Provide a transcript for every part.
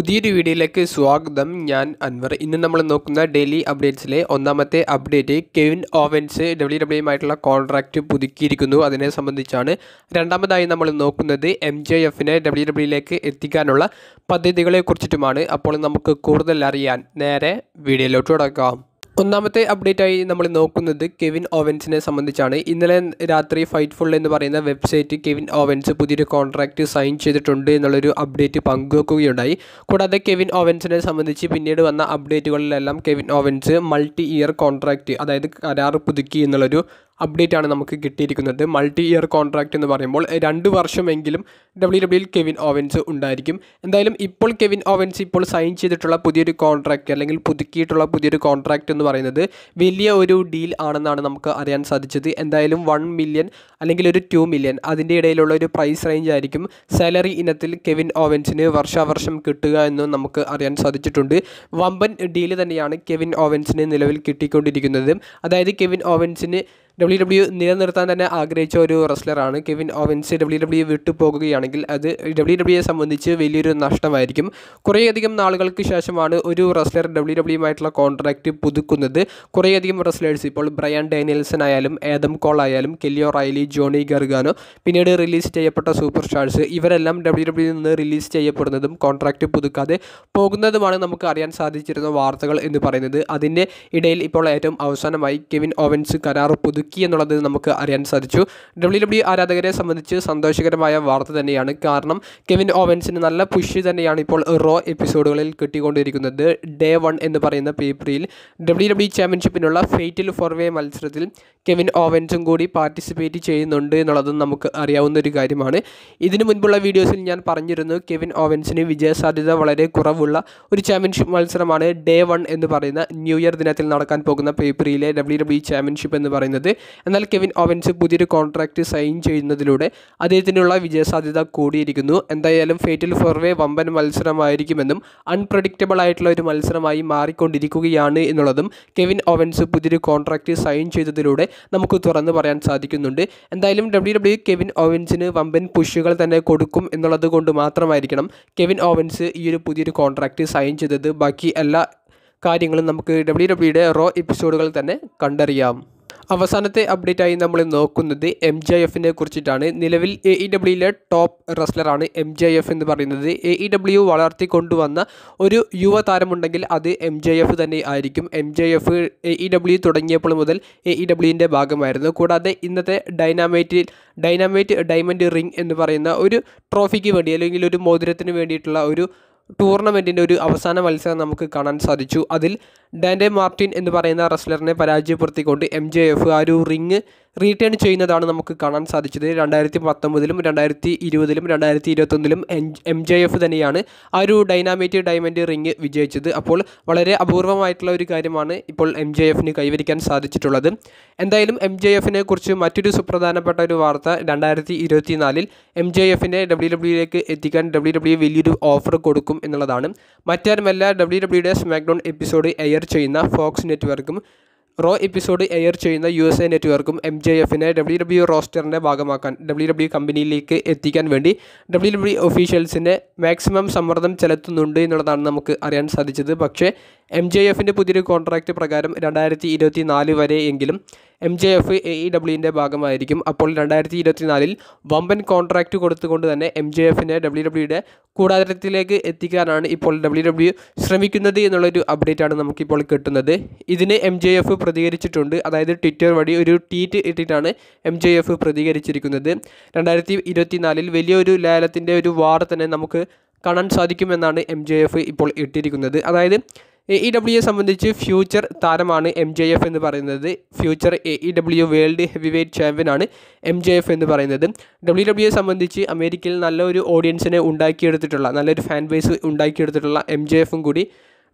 പുതിയൊരു വീഡിയോയിലേക്ക് സ്വാഗതം ഞാൻ അൻവർ ഇന്ന് നമ്മൾ നോക്കുന്ന ഡെയിലി അപ്ഡേറ്റ്സിലെ ഒന്നാമത്തെ അപ്ഡേറ്റ് കെവിൻ ഓവൻസ് ഡബ്ല്യു ആയിട്ടുള്ള കോൺട്രാക്റ്റ് പുതുക്കിയിരിക്കുന്നു അതിനെ സംബന്ധിച്ചാണ് രണ്ടാമതായി നമ്മൾ നോക്കുന്നത് എം ജെ എഫിനെ ഡബ്ല്യു ഡബ്ല്യുയിലേക്ക് എത്തിക്കാനുള്ള പദ്ധതികളെ കുറിച്ചിട്ടുമാണ് അപ്പോൾ നമുക്ക് കൂടുതൽ അറിയാൻ നേരെ വീഡിയോയിലോട്ട് തുടക്കാം ഒന്നാമത്തെ അപ്ഡേറ്റായി നമ്മൾ നോക്കുന്നത് കെവിൻ ഓവൻസിനെ സംബന്ധിച്ചാണ് ഇന്നലെ രാത്രി ഫൈറ്റ് ഫുൾ എന്ന് പറയുന്ന വെബ്സൈറ്റ് കെവിൻ ഓവൻസ് പുതിയൊരു കോൺട്രാക്റ്റ് സൈൻ ചെയ്തിട്ടുണ്ട് എന്നുള്ളൊരു അപ്ഡേറ്റ് പങ്കുവെക്കുകയുണ്ടായി കൂടാതെ കെവിൻ ഓവൻസിനെ സംബന്ധിച്ച് പിന്നീട് വന്ന അപ്ഡേറ്റുകളിലെല്ലാം Kevin Owens multi year contract അതായത് കരാർ പുതുക്കി എന്നുള്ളൊരു അപ്ഡേറ്റ് ആണ് നമുക്ക് കിട്ടിയിരിക്കുന്നത് മൾട്ടി ഇയർ കോൺട്രാക്റ്റ് എന്ന് പറയുമ്പോൾ രണ്ട് വർഷമെങ്കിലും ഡബ്ല്യു ഡബ്ല്യു കെവിൻ ഓവൻസ് ഉണ്ടായിരിക്കും എന്തായാലും ഇപ്പോൾ കെവിൻ ഓവൻസ് ഇപ്പോൾ സൈൻ ചെയ്തിട്ടുള്ള പുതിയൊരു കോൺട്രാക്റ്റ് അല്ലെങ്കിൽ പുതുക്കിയിട്ടുള്ള പുതിയൊരു കോൺട്രാക്റ്റ് എന്ന് പറയുന്നത് വലിയ ഒരു ഡീൽ ആണെന്നാണ് നമുക്ക് അറിയാൻ സാധിച്ചത് എന്തായാലും വൺ മില്യൺ അല്ലെങ്കിൽ ഒരു ടു മില്യൺ അതിൻ്റെ ഇടയിലുള്ള ഒരു പ്രൈസ് റേഞ്ച് ആയിരിക്കും സാലറി ഇനത്തിൽ കെവിൻ ഓവൻസിന് വർഷാവർഷം കിട്ടുക എന്ന് നമുക്ക് അറിയാൻ സാധിച്ചിട്ടുണ്ട് വമ്പൻ ഡീല് തന്നെയാണ് കെവിൻ ഓവൻസിന് നിലവിൽ കിട്ടിക്കൊണ്ടിരിക്കുന്നത് അതായത് കെവിൻ ഓവൻസിന് ഡബ്ല്യു ഡബ്ല്യു e നിലനിർത്താൻ തന്നെ ആഗ്രഹിച്ച ഒരു റെസ്ലറാണ് Kevin Owens W W e വിട്ടു പോകുകയാണെങ്കിൽ അത് ഡബ്ല്യു ഡബ്ല്യുയെ e സംബന്ധിച്ച് വലിയൊരു നഷ്ടമായിരിക്കും കുറേയധികം നാളുകൾക്ക് ശേഷമാണ് ഒരു റെസ്ലർ ഡബ്ല്യു ഡബ്ല്യുമായിട്ടുള്ള കോൺട്രാക്റ്റ് പുതുക്കുന്നത് കുറേയധികം റെസ്ലേഴ്സ് ഇപ്പോൾ ബ്രയാൻ ഡാനിയൽസൺ ആയാലും ഏദം കോൾ ആയാലും കെല്ലിയോ റൈലി ജോണി ഗർഗാനോ പിന്നീട് റിലീസ് ചെയ്യപ്പെട്ട സൂപ്പർ സ്റ്റാർസ് ഇവരെല്ലാം ഡബ്ല്യു ഡബ്ല്യു നിന്ന് റിലീസ് ചെയ്യപ്പെടുന്നതും കോൺട്രാക്റ്റ് പുതുക്കാതെ പോകുന്നതുമാണ് നമുക്ക് അറിയാൻ സാധിച്ചിരുന്ന വാർത്തകൾ എന്ന് പറയുന്നത് അതിൻ്റെ ഇടയിൽ ഇപ്പോൾ ഏറ്റവും അവസാനമായി കെവിൻ ഓവൻസ് കരാർ പുതുക്കി ഒരുക്കി എന്നുള്ളത് നമുക്ക് അറിയാൻ സാധിച്ചു ഡബ്ല്യു ഡബ്ല്യു e ആരാധകരെ സംബന്ധിച്ച് സന്തോഷകരമായ വാർത്ത തന്നെയാണ് കാരണം കെവിൻ ഓവൻസിന് നല്ല പുഷ് തന്നെയാണ് ഇപ്പോൾ റോ എപ്പിസോഡുകളിൽ കിട്ടിക്കൊണ്ടിരിക്കുന്നത് ഡേ വൺ എന്ന് പറയുന്ന പേപ്പറിൽ ഡബ്ല്യു ഡബ്ല്യു ചാമ്പ്യൻഷിപ്പിനുള്ള ഫെയ്റ്റിൽ ഫോർവേ മത്സരത്തിൽ കെവിൻ ഓവൻസും കൂടി പാർട്ടിസിപ്പേറ്റ് ചെയ്യുന്നുണ്ട് എന്നുള്ളതും നമുക്ക് അറിയാവുന്ന ഒരു കാര്യമാണ് ഇതിനു മുൻപുള്ള വീഡിയോസിൽ ഞാൻ പറഞ്ഞിരുന്നു കെവിൻ ഓവൻസിന് വിജയസാധ്യത വളരെ കുറവുള്ള ഒരു ചാമ്പ്യൻഷിപ്പ് മത്സരമാണ് ഡേ വൺ എന്ന് പറയുന്ന ന്യൂ ഇയർ ദിനത്തിൽ നടക്കാൻ പോകുന്ന പേപ്പറിയിലെ ഡബ്ല്യു ഡബ്ല്യു ചാമ്പ്യൻഷിപ്പ് എന്ന് പറയുന്നത് എന്നാൽ കെവിൻ ഓവൻസ് പുതിയൊരു കോൺട്രാക്റ്റ് സൈൻ ചെയ്യുന്നതിലൂടെ അദ്ദേഹത്തിനുള്ള വിജയസാധ്യത കൂടിയിരിക്കുന്നു എന്തായാലും ഫേറ്റൽ ഫോർവേ വമ്പൻ മത്സരമായിരിക്കുമെന്നും അൺപ്രഡിക്റ്റബിൾ ആയിട്ടുള്ള ഒരു മത്സരമായി മാറിക്കൊണ്ടിരിക്കുകയാണ് എന്നുള്ളതും കെവിൻ ഓവൻസ് പുതിയൊരു കോൺട്രാക്റ്റ് സൈൻ ചെയ്തതിലൂടെ നമുക്ക് തുറന്നു പറയാൻ സാധിക്കുന്നുണ്ട് എന്തായാലും ഡബ്ല്യു ഡബ്ല്യു കെവിൻ ഓവൻസിന് വമ്പൻ പുഷുകൾ തന്നെ കൊടുക്കും എന്നുള്ളത് കൊണ്ട് മാത്രമായിരിക്കണം കെവിൻ ഓവൻസ് ഈ ഒരു പുതിയൊരു കോൺട്രാക്റ്റ് സൈൻ ചെയ്തത് ബാക്കി എല്ലാ കാര്യങ്ങളും നമുക്ക് ഡബ്ല്യു ഡബ്ല്യുയുടെ റോ എപ്പിസോഡുകൾ തന്നെ കണ്ടറിയാം അവസാനത്തെ അപ്ഡേറ്റായി നമ്മൾ നോക്കുന്നത് എം ജെ എഫിനെ കുറിച്ചിട്ടാണ് നിലവിൽ എ ഇ ഡബ്ല്യൂയിലെ ടോപ്പ് റെസ്ലറാണ് എം ജെ എഫ് എന്ന് പറയുന്നത് എ ഇ e ഡബ്ല്യു വളർത്തിക്കൊണ്ടുവന്ന ഒരു യുവതാരമുണ്ടെങ്കിൽ അത് എം ജെ എഫ് തന്നെ ആയിരിക്കും M J F A E W തുടങ്ങിയപ്പോൾ മുതൽ എ ഇ e ഡബ്ല്യുവിൻ്റെ ഭാഗമായിരുന്നു കൂടാതെ ഇന്നത്തെ ഡൈനാമേറ്റിൽ ഡൈനാമൈറ്റ് ഡയമണ്ട് റിംഗ് എന്ന് പറയുന്ന ഒരു ട്രോഫിക്ക് വേണ്ടി അല്ലെങ്കിൽ ഒരു മോതിരത്തിന് വേണ്ടിയിട്ടുള്ള ഒരു ടൂർണമെൻറ്റിൻ്റെ ഒരു അവസാന മത്സരം നമുക്ക് കാണാൻ സാധിച്ചു അതിൽ ഡാൻഡെ മാർട്ടിൻ എന്ന് പറയുന്ന റെസ്ലറിനെ പരാജയപ്പെടുത്തിക്കൊണ്ട് എം ജെ എഫ് ആ ഒരു റിങ് റീറ്റേൺ ചെയ്യുന്നതാണ് നമുക്ക് കാണാൻ സാധിച്ചത് രണ്ടായിരത്തി പത്തൊമ്പതിലും രണ്ടായിരത്തി ഇരുപതിലും രണ്ടായിരത്തി ഇരുപത്തൊന്നിലും എം ജെ എഫ് തന്നെയാണ് ആ ഒരു ഡൈനാമേറ്റ് ഡയമണ്ട് റിങ് വിജയിച്ചത് അപ്പോൾ വളരെ അപൂർവമായിട്ടുള്ള ഒരു കാര്യമാണ് ഇപ്പോൾ എം ജെ എഫിന് കൈവരിക്കാൻ സാധിച്ചിട്ടുള്ളത് എന്തായാലും എം ജെ എഫിനെ കുറിച്ച് മറ്റൊരു സുപ്രധാനപ്പെട്ട ഒരു വാർത്ത രണ്ടായിരത്തി നാലിൽ എം ജെ എഫിനെ ഡബ്ല്യു ഡബ്ല്യുയിലേക്ക് e എത്തിക്കാൻ ഡബ്ല്യു ഡബ്ല്യു e വലിയൊരു ഓഫർ കൊടുക്കും എന്നുള്ളതാണ് മറ്റാരുമല്ല ഡബ്ല്യു ഡബ്ല്യുയുടെ സ്മാക്ഡൗൺ എപ്പിസോഡ് എയർ ചെയ്യുന്ന ഫോക്സ് നെറ്റ്വർക്കും റോ എപ്പിസോഡ് എയർ ചെയ്യുന്ന യു എസ് എ നെറ്റ്വർക്കും എം ജെ എഫിനെ ഡബ്ല്യു ഡബ്ല്യു റോസ്റ്ററിൻ്റെ ഭാഗമാക്കാൻ ഡബ്ല്യു ഡബ്ല്യു കമ്പനിയിലേക്ക് എത്തിക്കാൻ വേണ്ടി ഡബ്ല്യു ഡബ്ല്യു ഒഫീഷ്യൽസിൻ്റെ മാക്സിമം സമ്മർദ്ദം ചെലുത്തുന്നുണ്ട് എന്നുള്ളതാണ് നമുക്ക് അറിയാൻ സാധിച്ചത് പക്ഷേ എം ജെ എഫിൻ്റെ പുതിയൊരു കോൺട്രാക്റ്റ് പ്രകാരം രണ്ടായിരത്തി ഇരുപത്തി നാല് വരെ എങ്കിലും M J F A E ഡബ്ല്യുവിൻ്റെ ഭാഗമായിരിക്കും അപ്പോൾ രണ്ടായിരത്തി ഇരുപത്തിനാലിൽ വമ്പൻ കോൺട്രാക്റ്റ് കൊടുത്തുകൊണ്ട് തന്നെ എം ജെ എഫിനെ ഡബ്ല്യു ഡബ്ല്യുയുടെ e കൂടാതരത്തിലേക്ക് എത്തിക്കാനാണ് ഇപ്പോൾ ഡബ്ല്യു ഡബ്ല്യു e ശ്രമിക്കുന്നത് എന്നുള്ളൊരു അപ്ഡേറ്റാണ് നമുക്കിപ്പോൾ കിട്ടുന്നത് ഇതിന് എം ജെ എഫ് പ്രതികരിച്ചിട്ടുണ്ട് അതായത് ട്വിറ്റർ വഴി ഒരു ട്വീറ്റ് ഇട്ടിട്ടാണ് എം ജെ എഫ് പ്രതികരിച്ചിരിക്കുന്നത് രണ്ടായിരത്തി ഇരുപത്തിനാലിൽ വലിയൊരു ലേലത്തിൻ്റെ ഒരു വാർ തന്നെ നമുക്ക് കാണാൻ സാധിക്കുമെന്നാണ് എം ജെ എഫ് ഇപ്പോൾ ഇട്ടിരിക്കുന്നത് അതായത് എ ഇ ഡബ്ല്യുയെ സംബന്ധിച്ച് ഫ്യൂച്ചർ താരമാണ് എം ജെ എഫ് എന്ന് പറയുന്നത് future A E W world heavyweight ചാമ്പ്യനാണ് എം ജെ എഫ് എന്ന് പറയുന്നത് ഡബ്ല്യു ഡബ്ല്യുയെ e സംബന്ധിച്ച് അമേരിക്കയിൽ നല്ലൊരു ഓഡിയൻസിനെ ഉണ്ടാക്കിയെടുത്തിട്ടുള്ള നല്ലൊരു ഫാൻ ബേസ് ഉണ്ടാക്കിയെടുത്തിട്ടുള്ള എം ജെ എഫും കൂടി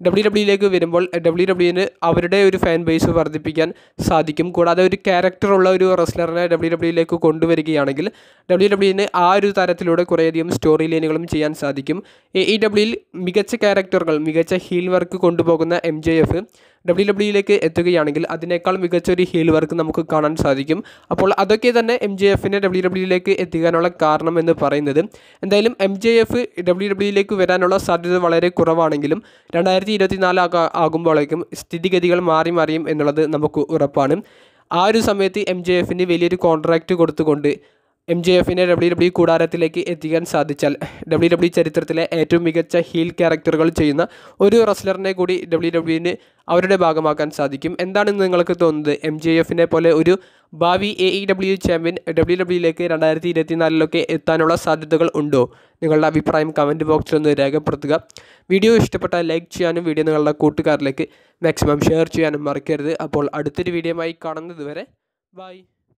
ഡബ്ല്യു ഡബ്ല്യുയിലേക്ക് e വരുമ്പോൾ ഡബ്ല്യു ഡബ്ല്യുവിന് e അവരുടെ ഒരു ഫാൻ ബേസ് വർദ്ധിപ്പിക്കാൻ സാധിക്കും കൂടാതെ ഒരു ക്യാരക്ടറുള്ള ഒരു റെസ്ലറിനെ ഡബ്ല്യു ഡബ്ല്യുയിലേക്ക് e കൊണ്ടുവരികയാണെങ്കിൽ ഡബ്ല്യു ഡബ്ല്യുവിന് ആ ഒരു തരത്തിലൂടെ കുറേയധികം സ്റ്റോറി ലൈനുകളും ചെയ്യാൻ സാധിക്കും എ ഇ ഡബ്ല്യുയിൽ മികച്ച ക്യാരക്ടറുകൾ മികച്ച ഹീൽ വർക്ക് കൊണ്ടുപോകുന്ന എം ജെ എഫ് ഡബ്ല്യു ഡബ്ല്യുയിലേക്ക് എത്തുകയാണെങ്കിൽ അതിനേക്കാൾ മികച്ച ഒരു ഹീൽ വർക്ക് നമുക്ക് കാണാൻ സാധിക്കും അപ്പോൾ അതൊക്കെ തന്നെ എം ജെ എഫിനെ ഡബ്ല്യു ഡബ്ല്യുയിലേക്ക് എത്തിക്കാനുള്ള കാരണം എന്ന് പറയുന്നത് എന്തായാലും എം ജെ എഫ് ഡബ്ല്യു ഡബ്ല്യുയിലേക്ക് വരാനുള്ള സാധ്യത വളരെ കുറവാണെങ്കിലും രണ്ടായിരത്തി ഇരുപത്തിനാല് ആകുമ്പോഴേക്കും സ്ഥിതിഗതികൾ മാറി മാറിയും എന്നുള്ളത് നമുക്ക് ഉറപ്പാണ് ആ ഒരു സമയത്ത് എം ജെ എഫിന് വലിയൊരു കോൺട്രാക്റ്റ് കൊടുത്തുകൊണ്ട് എം ജി എഫിനെ ഡബ്ല്യു ഡബ്ല്യു കൂടാരത്തിലേക്ക് എത്തിക്കാൻ സാധിച്ചാൽ ഡബ്ല്യു ഡബ്ല്യു e ചരിത്രത്തിലെ ഏറ്റവും മികച്ച ഹീൽ ക്യാരക്ടറുകൾ ചെയ്യുന്ന ഒരു റെസ്ലറിനെ കൂടി ഡബ്ല്യു ഡബ്ല്യുവിന് അവരുടെ ഭാഗമാക്കാൻ സാധിക്കും എന്താണെന്ന് നിങ്ങൾക്ക് തോന്നുന്നത് എം ജി എഫിനെ പോലെ ഒരു ഭാവി A E e W champion W ഡബ്ല്യുയിലേക്ക് രണ്ടായിരത്തി ഇരുപത്തിനാലിലൊക്കെ എത്താനുള്ള സാധ്യതകൾ ഉണ്ടോ നിങ്ങളുടെ അഭിപ്രായം കമൻറ്റ് ബോക്സിൽ ഒന്ന് രേഖപ്പെടുത്തുക വീഡിയോ ഇഷ്ടപ്പെട്ടാൽ ലൈക്ക് ചെയ്യാനും വീഡിയോ നിങ്ങളുടെ കൂട്ടുകാരിലേക്ക് മാക്സിമം ഷെയർ ചെയ്യാനും മറക്കരുത് അപ്പോൾ അടുത്തൊരു വീഡിയോ ആയി കാണുന്നതുവരെ ബൈ